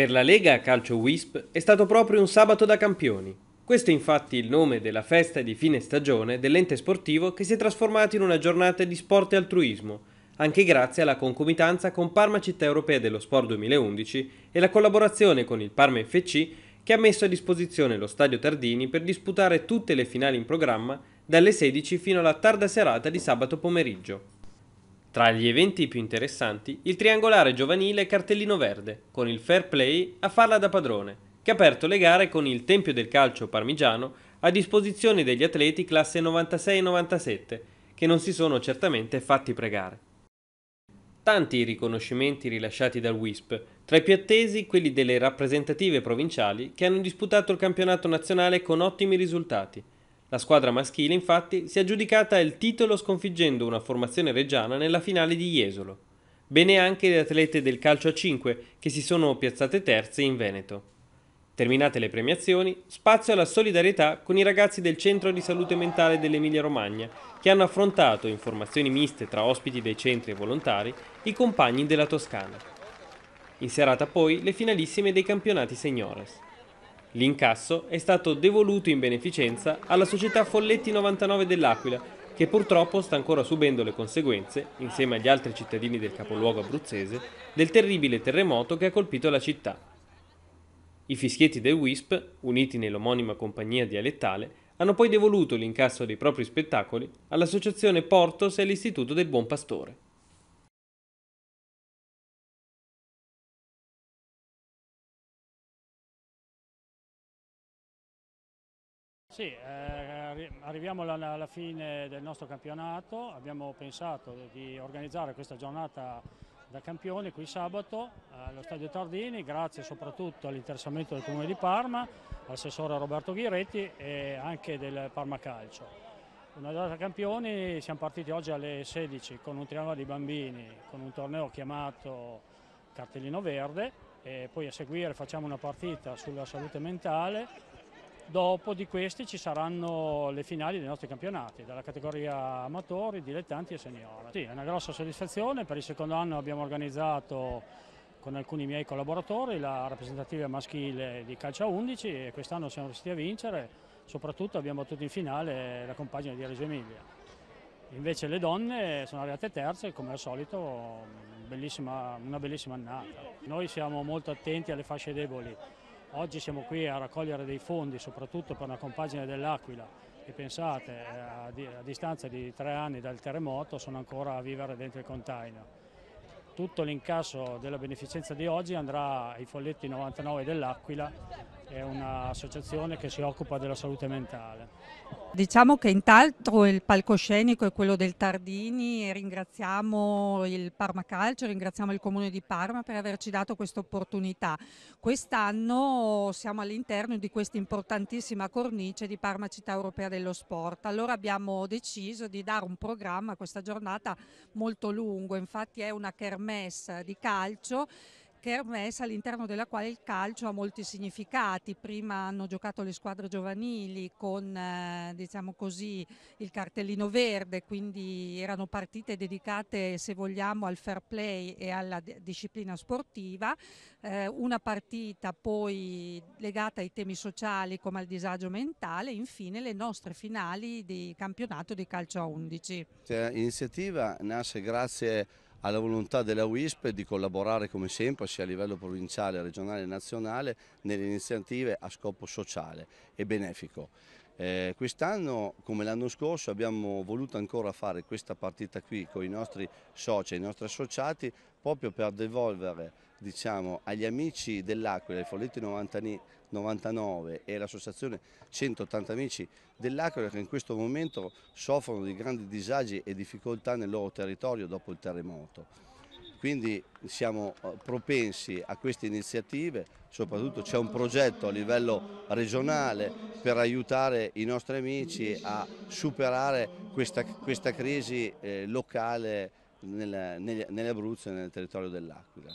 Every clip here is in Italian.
Per la Lega Calcio Wisp è stato proprio un sabato da campioni. Questo è infatti il nome della festa di fine stagione dell'ente sportivo che si è trasformato in una giornata di sport e altruismo, anche grazie alla concomitanza con Parma Città Europea dello Sport 2011 e la collaborazione con il Parma FC che ha messo a disposizione lo Stadio Tardini per disputare tutte le finali in programma dalle 16 fino alla tarda serata di sabato pomeriggio. Tra gli eventi più interessanti, il triangolare giovanile Cartellino Verde, con il Fair Play a farla da padrone, che ha aperto le gare con il Tempio del Calcio Parmigiano a disposizione degli atleti classe 96-97, che non si sono certamente fatti pregare. Tanti i riconoscimenti rilasciati dal WISP, tra i più attesi quelli delle rappresentative provinciali che hanno disputato il campionato nazionale con ottimi risultati, la squadra maschile infatti si è aggiudicata il titolo sconfiggendo una formazione reggiana nella finale di Jesolo. Bene anche le atlete del calcio a 5 che si sono piazzate terze in Veneto. Terminate le premiazioni, spazio alla solidarietà con i ragazzi del Centro di Salute Mentale dell'Emilia Romagna che hanno affrontato, in formazioni miste tra ospiti dei centri e volontari, i compagni della Toscana. In serata poi le finalissime dei campionati seniores. L'incasso è stato devoluto in beneficenza alla società Folletti 99 dell'Aquila, che purtroppo sta ancora subendo le conseguenze, insieme agli altri cittadini del capoluogo abruzzese, del terribile terremoto che ha colpito la città. I fischietti del WISP, uniti nell'omonima compagnia dialettale, hanno poi devoluto l'incasso dei propri spettacoli all'associazione Portos e all'Istituto del Buon Pastore. Sì, eh, arriviamo alla, alla, fine del nostro campionato, abbiamo pensato di organizzare questa giornata da campione qui sabato allo Stadio Tardini, grazie soprattutto all'interessamento del Comune di Parma, all'assessore Roberto Ghiretti e anche del Parma Calcio. Una giornata campioni, siamo partiti oggi alle 16 con un triangolo di bambini, con un torneo chiamato Cartellino Verde e poi a seguire facciamo una partita sulla salute mentale Dopo di questi ci saranno le finali dei nostri campionati, dalla categoria amatori, dilettanti e senior. Sì, è una grossa soddisfazione, per il secondo anno abbiamo organizzato con alcuni miei collaboratori la rappresentativa maschile di calcio 11 e quest'anno siamo riusciti a vincere, soprattutto abbiamo battuto in finale la compagine di Reggio Emilia. Invece le donne sono arrivate terze, come al solito bellissima, una bellissima annata. Noi siamo molto attenti alle fasce deboli, Oggi siamo qui a raccogliere dei fondi soprattutto per una compagine dell'Aquila che pensate eh, a, di, a distanza di tre anni dal terremoto sono ancora a vivere dentro il container. Tutto l'incasso della beneficenza di oggi andrà ai folletti 99 dell'Aquila è un'associazione che si occupa della salute mentale. Diciamo che intanto il palcoscenico è quello del Tardini e ringraziamo il Parma Calcio, ringraziamo il Comune di Parma per averci dato questa opportunità. Quest'anno siamo all'interno di questa importantissima cornice di Parma Città Europea dello Sport, allora abbiamo deciso di dare un programma a questa giornata molto lungo, infatti è una kermesse di calcio che è messa all'interno della quale il calcio ha molti significati. Prima hanno giocato le squadre giovanili con eh, diciamo così, il cartellino verde, quindi erano partite dedicate se vogliamo al fair play e alla disciplina sportiva, eh, una partita poi legata ai temi sociali come al disagio mentale, e infine le nostre finali di campionato di calcio a 11. Cioè, l'iniziativa nasce grazie a alla volontà della WISP di collaborare come sempre sia a livello provinciale, regionale e nazionale nelle iniziative a scopo sociale e benefico. Eh, Quest'anno, come l'anno scorso, abbiamo voluto ancora fare questa partita qui con i nostri soci e i nostri associati proprio per devolvere diciamo, agli amici dell'Aquila, il Folletti 99 e l'associazione 180 amici dell'Aquila che in questo momento soffrono di grandi disagi e difficoltà nel loro territorio dopo il terremoto. Quindi siamo eh, propensi a queste iniziative, soprattutto c'è un progetto a livello regionale per aiutare i nostri amici a superare questa, questa crisi eh, locale nell'Abruzzo nel, nell e nel territorio dell'Aquila.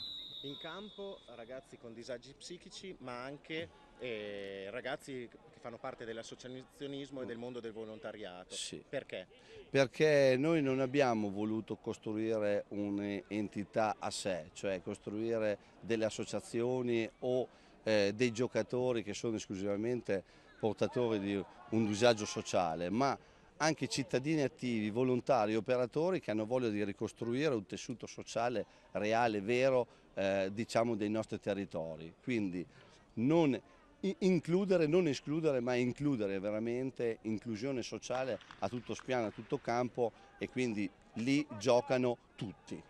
In campo ragazzi con disagi psichici ma anche eh, ragazzi che fanno parte dell'associazionismo e mm. del mondo del volontariato. Sì. Perché? Perché noi non abbiamo voluto costruire un'entità a sé, cioè costruire delle associazioni o eh, dei giocatori che sono esclusivamente portatori di un disagio sociale, ma anche cittadini attivi, volontari, operatori che hanno voglia di ricostruire un tessuto sociale reale, vero, eh, diciamo, dei nostri territori. Quindi non includere, non escludere, ma includere veramente inclusione sociale a tutto spiano, a tutto campo e quindi lì giocano tutti.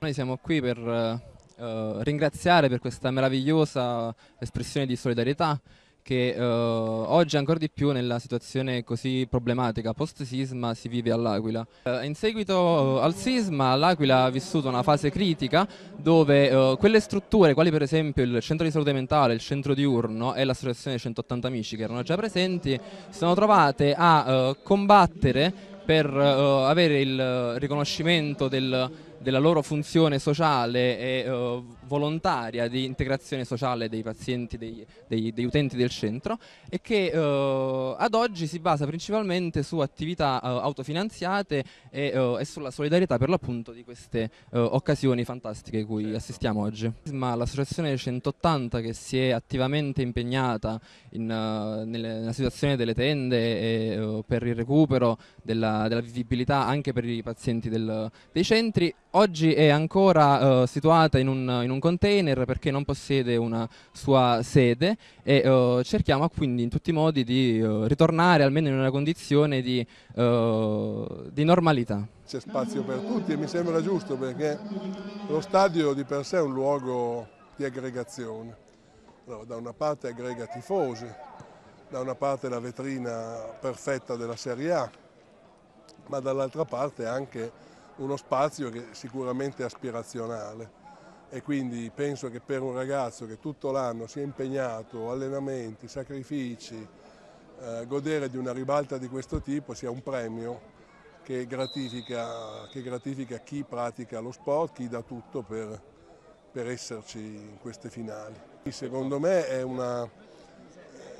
Noi siamo qui per eh, eh ringraziare per questa meravigliosa espressione di solidarietà che eh, oggi ancora di più nella situazione così problematica post-sisma si vive all'Aquila. Eh, in seguito eh, al sisma l'Aquila ha vissuto una fase critica dove eh, quelle strutture, quali per esempio il centro di salute mentale, il centro diurno e l'associazione 180 amici che erano già presenti, si sono trovate a eh, combattere per eh, avere il riconoscimento del della loro funzione sociale e uh, volontaria di integrazione sociale dei pazienti, dei, dei, degli utenti del centro e che uh, ad oggi si basa principalmente su attività uh, autofinanziate e, e, sulla solidarietà per l'appunto di queste occasioni fantastiche cui certo. assistiamo oggi. l'associazione 180 che si è attivamente impegnata in, nelle, nella situazione delle tende e per il recupero della, della vivibilità anche per i pazienti del, dei centri Oggi è ancora uh, situata in un, in un, container perché non possiede una sua sede e uh, cerchiamo quindi in tutti i modi di uh, ritornare almeno in una condizione di, di normalità. C'è spazio per tutti e mi sembra giusto perché lo stadio di per sé è un luogo di aggregazione. Allora, da una parte aggrega tifosi, da una parte la vetrina perfetta della Serie A, ma dall'altra parte anche uno spazio che sicuramente è aspirazionale e quindi penso che per un ragazzo che tutto l'anno si è impegnato, allenamenti, sacrifici, eh, godere di una ribalta di questo tipo sia un premio che gratifica, che gratifica chi pratica lo sport, chi dà tutto per, per esserci in queste finali. Secondo me è una,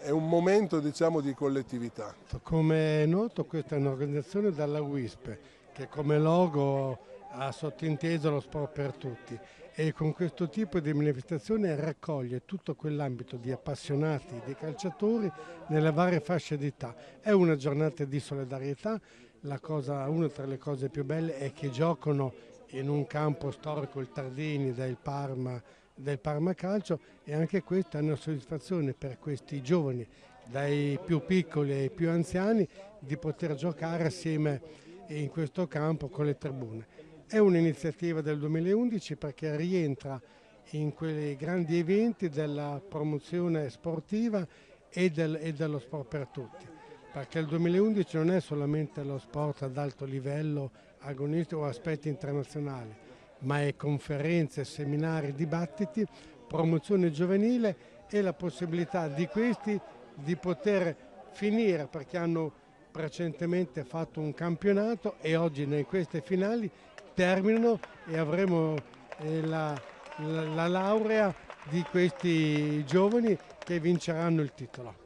è un momento diciamo, di collettività. Come è noto questa è un'organizzazione dalla WISP che come logo ha sottinteso lo sport per tutti e con questo tipo di manifestazione raccoglie tutto quell'ambito di appassionati, di calciatori nelle varie fasce d'età. È una giornata di solidarietà, cosa, una tra le cose più belle è che giocano in un campo storico il Tardini del Parma, del Parma Calcio e anche questa è una soddisfazione per questi giovani, dai più piccoli ai più anziani, di poter giocare assieme a in questo campo con le tribune. È un'iniziativa del 2011 perché rientra in quei grandi eventi della promozione sportiva e, del, e dello sport per tutti, perché il 2011 non è solamente lo sport ad alto livello agonistico o aspetti internazionali, ma è conferenze, seminari, dibattiti, promozione giovanile e la possibilità di questi di poter finire perché hanno recentemente fatto un campionato e oggi in queste finali terminano e avremo eh, la, la, la laurea di questi giovani che vinceranno il titolo.